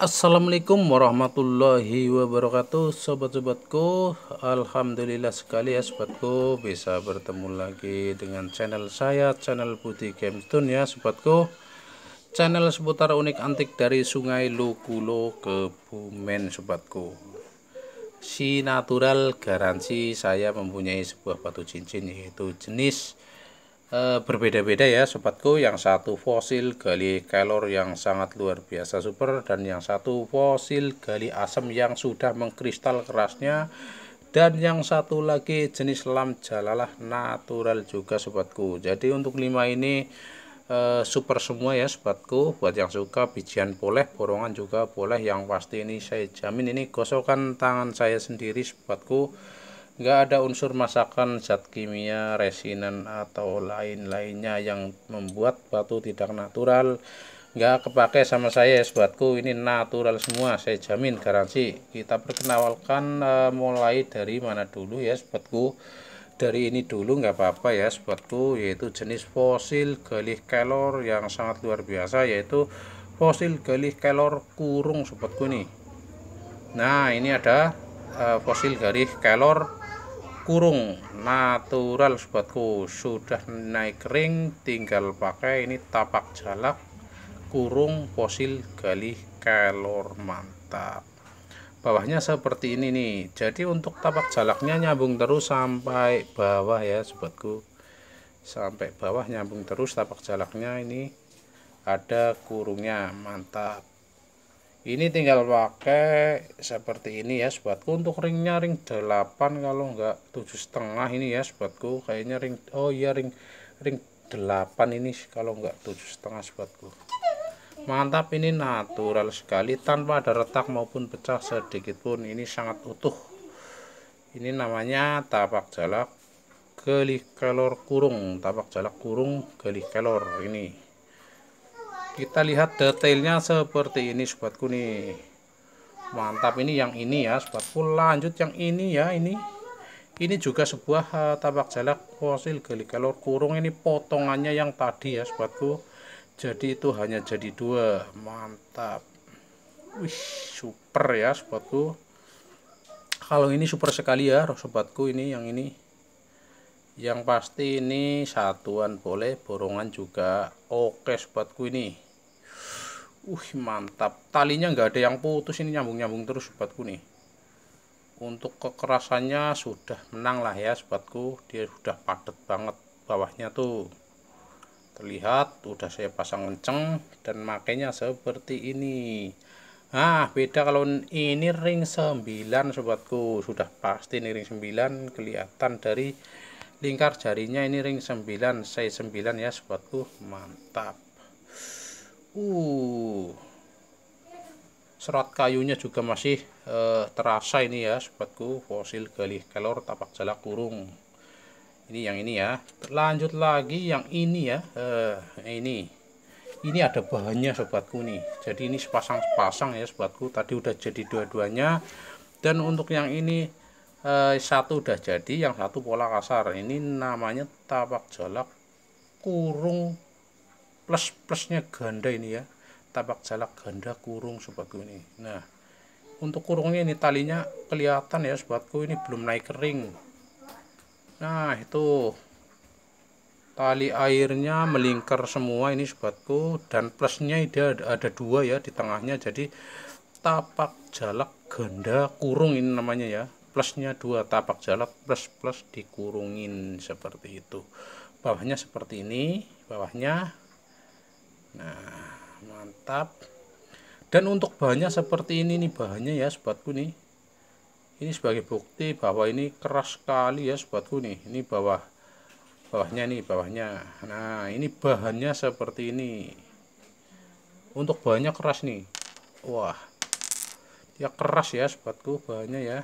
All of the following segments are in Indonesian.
Assalamualaikum warahmatullahi wabarakatuh sobat-sobatku Alhamdulillah sekali ya sobatku bisa bertemu lagi dengan channel saya channel Budi gamestone ya sobatku channel seputar unik antik dari sungai Lukulo ke Bumen sobatku si natural garansi saya mempunyai sebuah batu cincin yaitu jenis Eh, berbeda-beda ya sobatku yang satu fosil gali kelor yang sangat luar biasa super dan yang satu fosil gali asam yang sudah mengkristal kerasnya dan yang satu lagi jenis lam jalalah natural juga sobatku jadi untuk lima ini eh, super semua ya sobatku buat yang suka bijian boleh borongan juga boleh yang pasti ini saya jamin ini gosokan tangan saya sendiri sobatku nggak ada unsur masakan zat kimia resinan atau lain-lainnya yang membuat batu tidak natural nggak kepake sama saya ya sobatku ini natural semua saya jamin garansi kita perkenalkan uh, mulai dari mana dulu ya sobatku dari ini dulu nggak apa-apa ya sobatku yaitu jenis fosil galih kelor yang sangat luar biasa yaitu fosil galih kelor kurung sobatku nih nah ini ada uh, fosil galih kelor kurung natural sobatku sudah naik ring tinggal pakai ini tapak jalak kurung fosil gali kelor mantap bawahnya seperti ini nih jadi untuk tapak jalaknya nyambung terus sampai bawah ya sobatku sampai bawah nyambung terus tapak jalaknya ini ada kurungnya mantap ini tinggal pakai seperti ini ya sobatku untuk ringnya ring 8 kalau enggak tujuh setengah ini ya sobatku kayaknya ring oh iya ring ring 8 ini kalau enggak tujuh setengah sobatku mantap ini natural sekali tanpa ada retak maupun pecah sedikit pun ini sangat utuh ini namanya tapak jalak gelih kelor kurung tapak jalak kurung gelih kelor ini kita lihat detailnya seperti ini sobatku nih mantap ini yang ini ya sobatku lanjut yang ini ya ini ini juga sebuah uh, tabak jalak fosil kelor kurung ini potongannya yang tadi ya sobatku jadi itu hanya jadi dua mantap wih super ya sobatku kalau ini super sekali ya sobatku ini yang ini yang pasti ini satuan boleh borongan juga oke sobatku ini uh mantap talinya nggak ada yang putus ini nyambung-nyambung terus sobatku nih untuk kekerasannya sudah menang lah ya sobatku dia sudah padat banget bawahnya tuh terlihat udah saya pasang kenceng dan makanya seperti ini nah beda kalau ini ring 9 sobatku sudah pasti ini ring 9 kelihatan dari lingkar jarinya ini ring 9 size 9 ya sobatku mantap uh serat kayunya juga masih uh, terasa ini ya sobatku fosil galih kelor tapak jala kurung ini yang ini ya lanjut lagi yang ini ya uh, ini ini ada bahannya sobatku nih jadi ini sepasang-sepasang ya sobatku tadi udah jadi dua-duanya dan untuk yang ini eh, satu udah jadi yang satu pola kasar ini namanya tapak jalak kurung plus plusnya ganda ini ya tapak jalak ganda kurung sobatku ini nah untuk kurungnya ini talinya kelihatan ya sobatku ini belum naik kering nah itu tali airnya melingkar semua ini sobatku dan plusnya ada ada dua ya di tengahnya jadi tapak jalak ganda kurung ini namanya ya plusnya dua tapak jalak plus plus dikurungin seperti itu bawahnya seperti ini bawahnya nah mantap dan untuk bahannya seperti ini nih bahannya ya sobatku nih ini sebagai bukti bahwa ini keras sekali ya sobatku nih ini bawah bawahnya nih bawahnya nah ini bahannya seperti ini untuk bahannya keras nih wah ya keras ya sobatku bahannya ya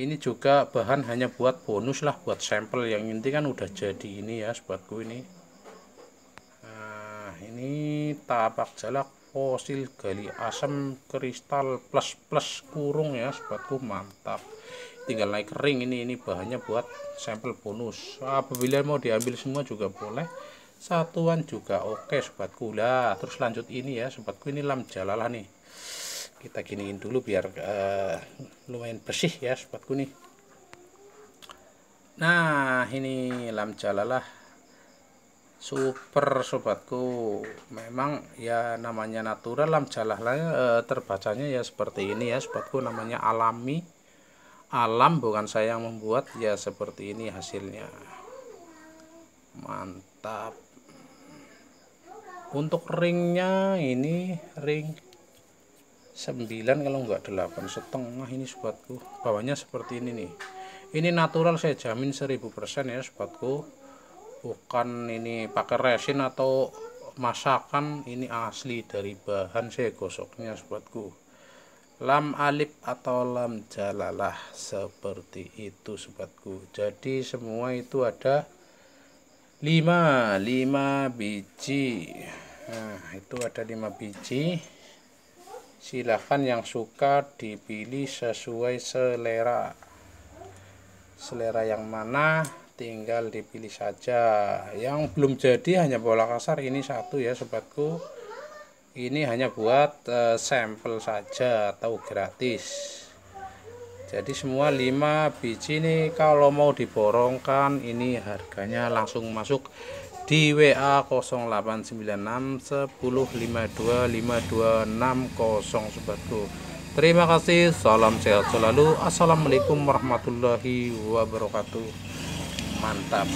ini juga bahan hanya buat bonus lah buat sampel yang inti kan udah jadi ini ya sobatku ini nah ini tapak jalak fosil gali asam kristal plus plus kurung ya sobatku mantap tinggal naik ring ini ini bahannya buat sampel bonus apabila mau diambil semua juga boleh satuan juga oke sobatku lah terus lanjut ini ya sobatku ini lam jalalah nih kita giniin dulu biar uh, lumayan bersih ya sobatku nih nah ini lam jalalah super sobatku memang ya namanya natural lam jalalah eh, terbacanya ya seperti ini ya sobatku namanya alami alam bukan saya yang membuat ya seperti ini hasilnya mantap untuk ringnya ini ring 9 kalau enggak 8 setengah ini sobatku bawahnya seperti ini nih ini natural saya jamin 1000% ya sobatku bukan ini pakai resin atau masakan ini asli dari bahan saya gosoknya sobatku lam alip atau lam jalalah seperti itu sobatku jadi semua itu ada 5 5 biji nah itu ada 5 biji silahkan yang suka dipilih sesuai selera selera yang mana tinggal dipilih saja yang belum jadi hanya bola kasar ini satu ya sobatku ini hanya buat e, sampel saja atau gratis jadi semua 5 biji ini kalau mau diborongkan ini harganya langsung masuk di WA 0896 1052 52 5260 sobatku terima kasih salam sehat selalu assalamualaikum warahmatullahi wabarakatuh mantap